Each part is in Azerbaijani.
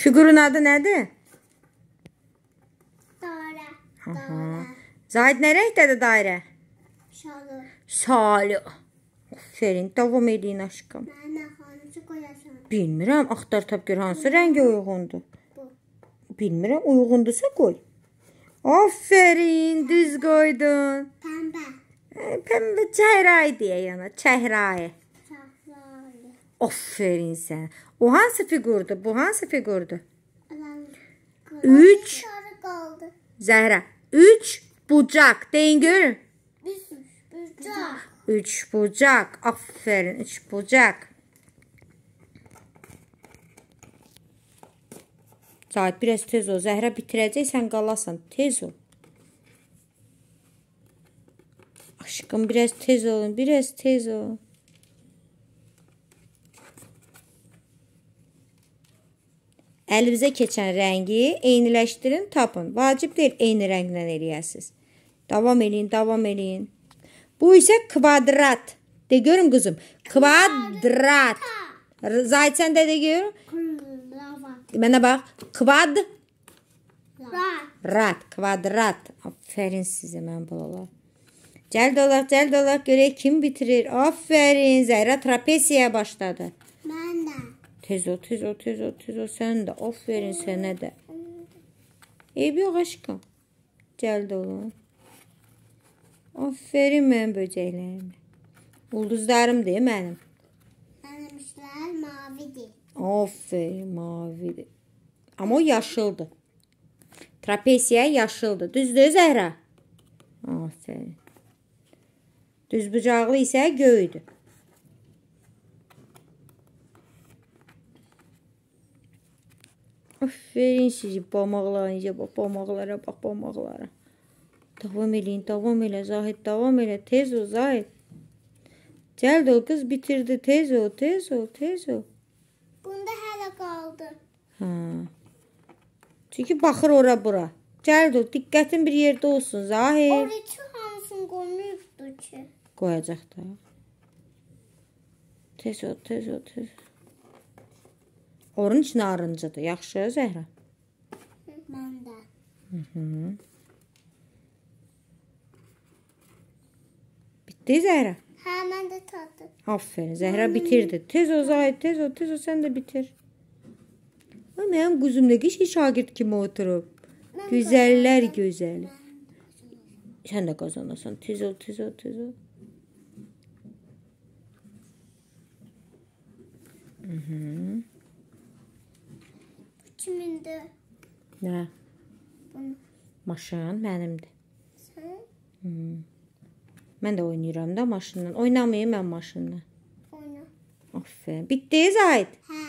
Figurun adı nədir? Dairə. Dairə. Zahid nə rəngdədir dairə? Şalıq. Şalıq. Aferin, davam edin aşkım. Mənə hansı qoyasan? Bilmirəm, axtartab gör hansı rəngə uyğundur. Bu. Bilmirəm, uyğundursa qoy. Aferin, düz qoydun. Pəmbə. E, Pəmbə çəhrayı deyə yana, çəhrayı. Çəhrayı. Aferin sən. O hansı figurdur? Bu hansı figurdur? Üç. Zəhra. Üç bucaq. Deyin görün. Üç bucaq. Üç bucaq. Aferin. Üç bucaq. Saat biraz tez ol. Zəhra bitirəcək, sən qalasan. Tez ol. Aşkım biraz tez olun. Biraz tez olun. Əlinizə keçən rəngi eyniləşdirin, tapın. Vacib deyil eyni rənglə eləyəsiniz. Davam eləyin, davam eləyin. Bu isə kvadrat. De görüm qızım. Kvadrat. Zaytsən də de görüm. Mənə bax. Kvad. Rat. Kvadrat. Aferin sizə mən balalar. Cəld olaq, cəld olaq görək kim bitirir. Aferin. Zəhra trapesiyaya başladı. Tez ol, tez ol, tez ol, tez ol. Sən də of verin sənə də. Eyb yox aşkım. Cəld olun. Aferin mənim böcəklərimə. Ulduzlarım deyil mənim. Mənimkilər mavidir. Aferin, mavidir. Amma o yaşıldır. Trapesiya yaşıldır. Düzdür Zəhra? Aferin. Düzbucaqlı isə göydür. Aferin sizi barmaqlarınıza, bax, barmaqlara, bax, barmaqlara. Davam eləyin, davam elə, Zahid, davam elə, tez ol, Zahid. Cəld ol, qız bitirdi, tez ol, tez ol, tez ol. Bunda hələ qaldı. Hə. Çünki baxır ora bura. Cəld ol, diqqətin bir yerdə olsun, Zahid. Orucu hamısını qoymayıbdır ki. Qoyacaq da. Tez ol, tez ol, tez ol. Orun içi narıncıdır. Yaxşı, Zəhra? Manda. Hı -hı. Bitdi Zəhra? Hə, mən də tapdım. Aferin, Zəhra Hı bitirdi. Tez o Zahid, tez o, tez o, sən də bitir. Ay, mənim quzum nə qişi şagird kimi oturub. Gözəllər gözəli. Sən də qazanasan. Tez ol, tez ol, tez ol. Mm-hmm kimindir? Nə? Bunun. Maşın mənimdir. Sən? Hmm. Mən də oynayıram da maşınla. Oynamayım mən maşınla. Oyna. Aferin. Bitdi Zahid? Hə.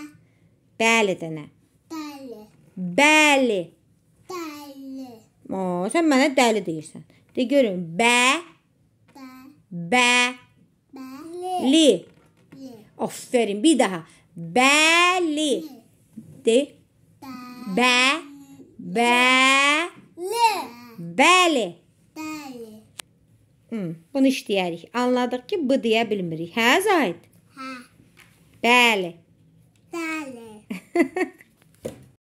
Bəli dənə. Bəli. Bəli. Bəli. O, sən mənə dəli deyirsən. De görüm. Bə. Bə. Bə. Bəli. Li. Li. Aferin. Bir daha. Bəli. Li. De. Bə, bə, bəli. Hı, bunu işləyərik. Anladıq ki, b deyə bilmirik. Hə, Zahid? Hə. Bəli. Bəli.